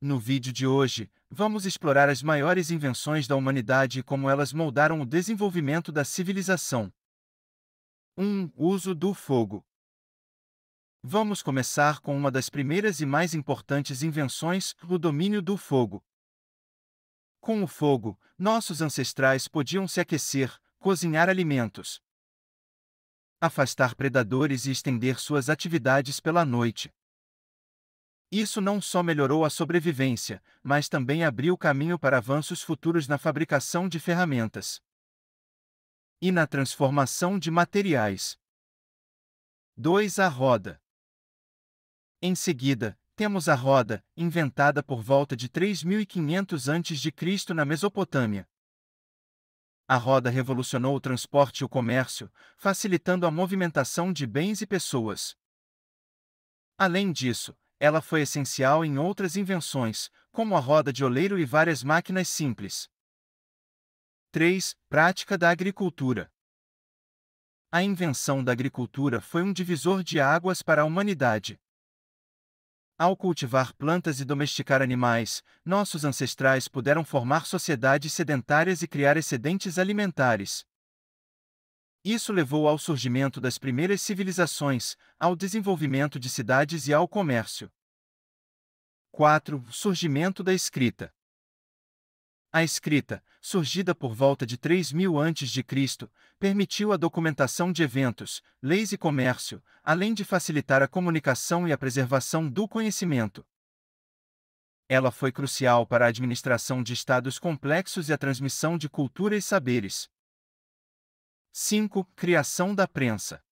No vídeo de hoje, vamos explorar as maiores invenções da humanidade e como elas moldaram o desenvolvimento da civilização. 1. Uso do fogo. Vamos começar com uma das primeiras e mais importantes invenções, o domínio do fogo. Com o fogo, nossos ancestrais podiam se aquecer, cozinhar alimentos, afastar predadores e estender suas atividades pela noite, isso não só melhorou a sobrevivência, mas também abriu caminho para avanços futuros na fabricação de ferramentas e na transformação de materiais. 2. A roda. Em seguida, temos a roda, inventada por volta de 3500 a.C. na Mesopotâmia. A roda revolucionou o transporte e o comércio, facilitando a movimentação de bens e pessoas. Além disso, ela foi essencial em outras invenções, como a roda de oleiro e várias máquinas simples. 3. Prática da agricultura. A invenção da agricultura foi um divisor de águas para a humanidade. Ao cultivar plantas e domesticar animais, nossos ancestrais puderam formar sociedades sedentárias e criar excedentes alimentares. Isso levou ao surgimento das primeiras civilizações, ao desenvolvimento de cidades e ao comércio. 4. Surgimento da escrita. A escrita, surgida por volta de 3000 a.C., permitiu a documentação de eventos, leis e comércio, além de facilitar a comunicação e a preservação do conhecimento. Ela foi crucial para a administração de estados complexos e a transmissão de cultura e saberes. 5. Criação da prensa.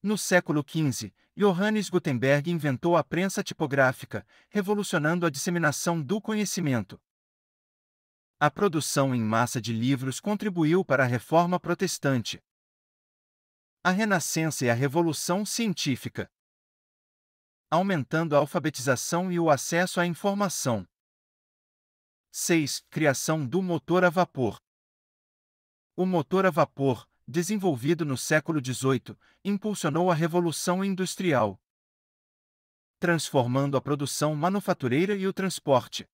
No século XV, Johannes Gutenberg inventou a prensa tipográfica, revolucionando a disseminação do conhecimento. A produção em massa de livros contribuiu para a reforma protestante. A Renascença e a Revolução Científica. Aumentando a alfabetização e o acesso à informação. 6. Criação do motor a vapor. O motor a vapor, desenvolvido no século XVIII, impulsionou a Revolução Industrial, transformando a produção manufatureira e o transporte.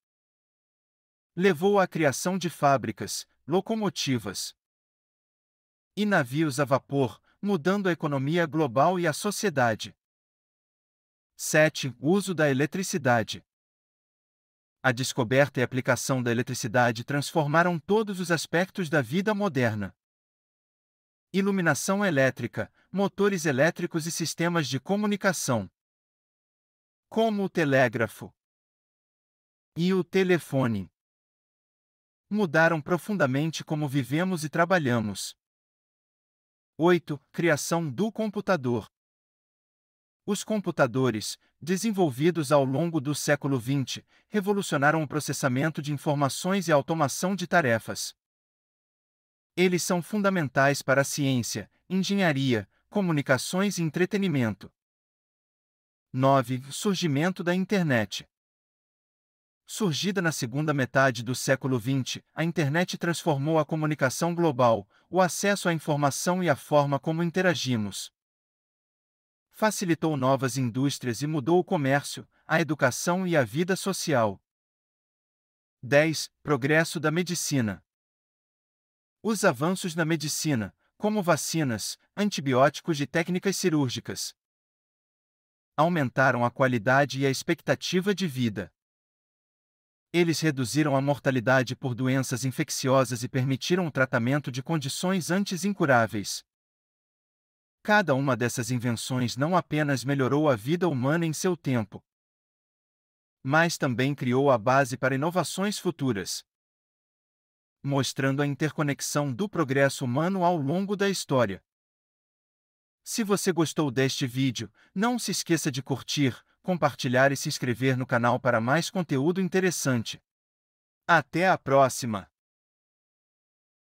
Levou à criação de fábricas, locomotivas e navios a vapor, mudando a economia global e a sociedade. 7. Uso da eletricidade a descoberta e aplicação da eletricidade transformaram todos os aspectos da vida moderna. Iluminação elétrica, motores elétricos e sistemas de comunicação. Como o telégrafo e o telefone mudaram profundamente como vivemos e trabalhamos. 8. Criação do computador. Os computadores, desenvolvidos ao longo do século XX, revolucionaram o processamento de informações e a automação de tarefas. Eles são fundamentais para a ciência, engenharia, comunicações e entretenimento. 9. Surgimento da Internet. Surgida na segunda metade do século XX, a internet transformou a comunicação global, o acesso à informação e a forma como interagimos facilitou novas indústrias e mudou o comércio, a educação e a vida social. 10. Progresso da medicina. Os avanços na medicina, como vacinas, antibióticos e técnicas cirúrgicas, aumentaram a qualidade e a expectativa de vida. Eles reduziram a mortalidade por doenças infecciosas e permitiram o tratamento de condições antes incuráveis. Cada uma dessas invenções não apenas melhorou a vida humana em seu tempo, mas também criou a base para inovações futuras, mostrando a interconexão do progresso humano ao longo da história. Se você gostou deste vídeo, não se esqueça de curtir, compartilhar e se inscrever no canal para mais conteúdo interessante. Até a próxima!